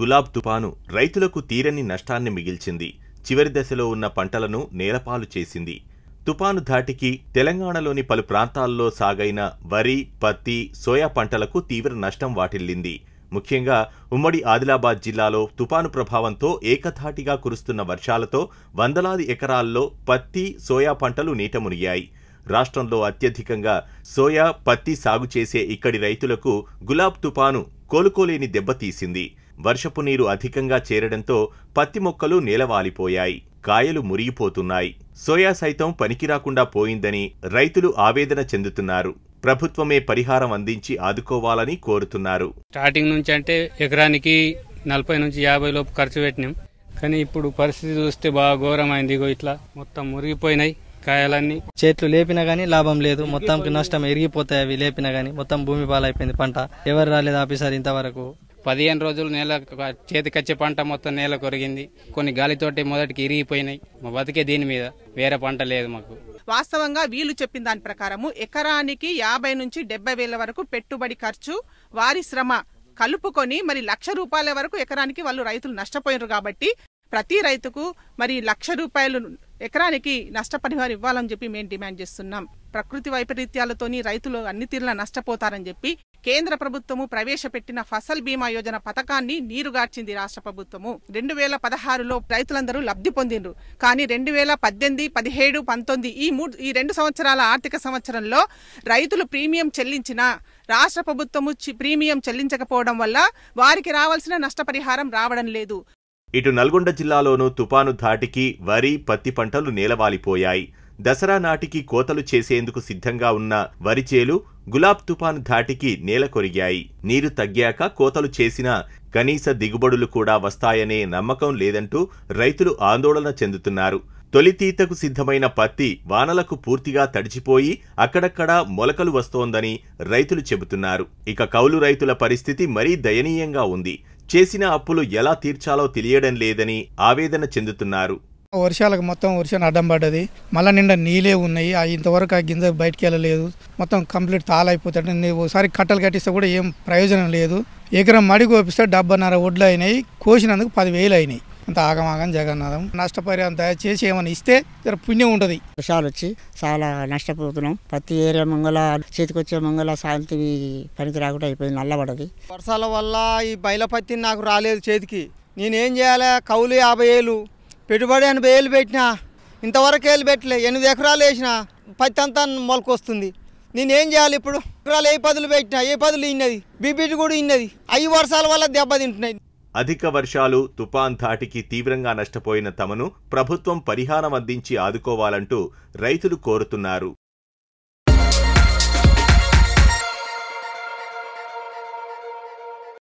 గులాబ్ తుపాను రైతులకు తీరని నష్టాన్ని మిగిల్చింది చివరి దశలో ఉన్న పంటలను నేలపాలు చేసింది తుపాను ధాటికి తెలంగాణలోని పలు ప్రాంతాల్లో సాగైన వరి పత్తి సోయా పంటలకు తీవ్ర నష్టం వాటిల్లింది ముఖ్యంగా ఉమ్మడి ఆదిలాబాద్ జిల్లాలో తుపాను ప్రభావంతో ఏకధాటిగా కురుస్తున్న వర్షాలతో వందలాది ఎకరాల్లో పత్తి సోయా పంటలు నీట మునిగాయి రాష్ట్రంలో అత్యధికంగా సోయా పత్తి సాగు చేసే ఇక్కడి రైతులకు గులాబ్ తుపాను కోలుకోలేని దెబ్బతీసింది వర్షపు నీరు అధికంగా చేరడంతో పత్తి మొక్కలు నేలవాలిపోయాయి కాయలు మురిగిపోతున్నాయి సోయా సైతం పనికిరాకుండా పోయిందని రైతులు ఆవేదన చెందుతున్నారు ప్రభుత్వమే పరిహారం అందించి ఆదుకోవాలని కోరుతున్నారు స్టార్టింగ్ నుంచి అంటే ఎకరానికి నలభై నుంచి యాభై లోపు ఖర్చు పెట్టినాం కానీ ఇప్పుడు పరిస్థితి చూస్తే బాగా ఘోరమైంది ఇట్లా మొత్తం మురిగిపోయినాయి కాయలన్నీ చెట్లు లేపినా గానీ లాభం లేదు మొత్తం నష్టం ఎరిగిపోతాయి అవి లేపినా గానీ మొత్తం భూమి పాలైపోయింది పంట ఎవరు రాలేదు ఆఫీసర్ ఇంతవరకు పదిహేను రోజులు నేల చేతికొచ్చే పంట మొత్తం నేల కొరిగింది కొన్ని గాలితోటి మొదటికి ఇరిగిపోయినాయి మా బతికే దీని మీద వేరే పంట లేదు మాకు వాస్తవంగా వీళ్ళు చెప్పిన దాని ప్రకారము ఎకరానికి యాభై నుంచి డెబ్బై వేల వరకు పెట్టుబడి ఖర్చు వారి శ్రమ కలుపుకొని మరి లక్ష రూపాయల వరకు ఎకరానికి వాళ్ళు రైతులు నష్టపోయారు కాబట్టి ప్రతి రైతుకు మరి లక్ష రూపాయలు ఎకరానికి నష్టపరిహారం ఇవ్వాలని చెప్పి మేము డిమాండ్ చేస్తున్నాం ప్రకృతి వైపరీత్యాలతోని రైతులు అన్ని తీరులా నష్టపోతారని చెప్పి కేంద్ర ప్రభుత్వము ప్రవేశపెట్టిన ఫసల్ బీమా యోజన పథకాన్ని నీరుగార్చింది రాష్ట్ర ప్రభుత్వము రెండు వేల పదహారులో రైతులందరూ లబ్ధి పొందిండ్రు కానీ రెండు వేల పద్దెనిమిది పదిహేడు పంతొమ్మిది ఈ మూడు ఈ రెండు సంవత్సరాల ఆర్థిక సంవత్సరంలో రైతులు ప్రీమియం చెల్లించిన రాష్ట్ర ప్రభుత్వము ప్రీమియం చెల్లించకపోవడం వల్ల వారికి రావాల్సిన నష్టపరిహారం రావడం లేదు ఇటు నల్గొండ జిల్లాలోనూ తుపాను ధాటికి వరి పత్తి పంటలు నేలవాలిపోయాయి దసరా నాటికి కోతలు చేసేందుకు సిద్ధంగా ఉన్న వరిచేలు గులాబ్ తుపాన్ ధాటికి నేల కొరిగాయి నీరు తగ్గాక కోతలు చేసినా కనీస దిగుబడులు కూడా వస్తాయనే నమ్మకం లేదంటూ రైతులు ఆందోళన చెందుతున్నారు తొలితీతకు సిద్ధమైన పత్తి వానలకు పూర్తిగా తడిచిపోయి అక్కడక్కడా మొలకలు వస్తోందని రైతులు చెబుతున్నారు ఇక కౌలు రైతుల పరిస్థితి మరీ దయనీయంగా ఉంది చేసిన అప్పులు ఎలా తీర్చాలో తెలియడం లేదని ఆవేదన చెందుతున్నారు వర్షాలకు మొత్తం వర్షం అడ్డం పడ్డది మళ్ళీ నిండా నీళ్ళే ఉన్నాయి ఇంతవరకు ఆ గింజ బయటికి వెళ్ళలేదు మొత్తం కంప్లీట్ నేను ఒకసారి కట్టలు కట్టిస్తే కూడా ఏం ప్రయోజనం లేదు ఎకరం మడి కోపిస్తే డెబ్బన్నర వడ్లు అయినాయి కోసినందుకు పదివేలు అయినాయి అంత ఆగమాగం జగన్నాథం నష్టపరిహారం దయచేసి ఏమైనా ఇస్తే జర పుణ్యం ఉంటుంది వర్షాలు వచ్చి చాలా నష్టపోతున్నాం ప్రతి ఏరియా మంగళ చేతికొచ్చే మంగళ శాంతి పనికి రాకుండా అయిపోయింది నల్లబడది వర్షాల వల్ల ఈ బయల పత్తి నాకు రాలేదు చేతికి నేనేం చేయాలి కౌలు యాభై ఏళ్ళు పెట్టుబడి ఎనభై వేలు పెట్టినా ఇంతవరకు వేలు పెట్టలే ఎనిమిది ఎకరాలు వేసినా పత్తి అంతా మొలకొస్తుంది నేను ఏం చేయాలి ఇప్పుడు ఎకరాలు ఏ పదులు పెట్టినా ఏ పదులు ఇన్నది బీపీటీ కూడా ఇన్నది అవి వర్షాల వల్ల దెబ్బతింటున్నాయి అధిక వర్షాలు తుపాన్ ధాటికి తీవ్రంగా నష్టపోయిన తమను ప్రభుత్వం పరిహారం అందించి ఆదుకోవాలంటూ రైతులు కోరుతున్నారు